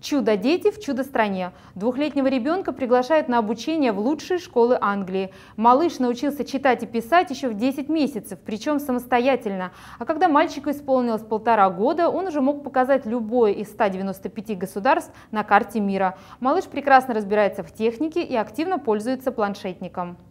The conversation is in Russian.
Чудо-дети в чудо-стране. Двухлетнего ребенка приглашают на обучение в лучшие школы Англии. Малыш научился читать и писать еще в 10 месяцев, причем самостоятельно. А когда мальчику исполнилось полтора года, он уже мог показать любое из 195 государств на карте мира. Малыш прекрасно разбирается в технике и активно пользуется планшетником.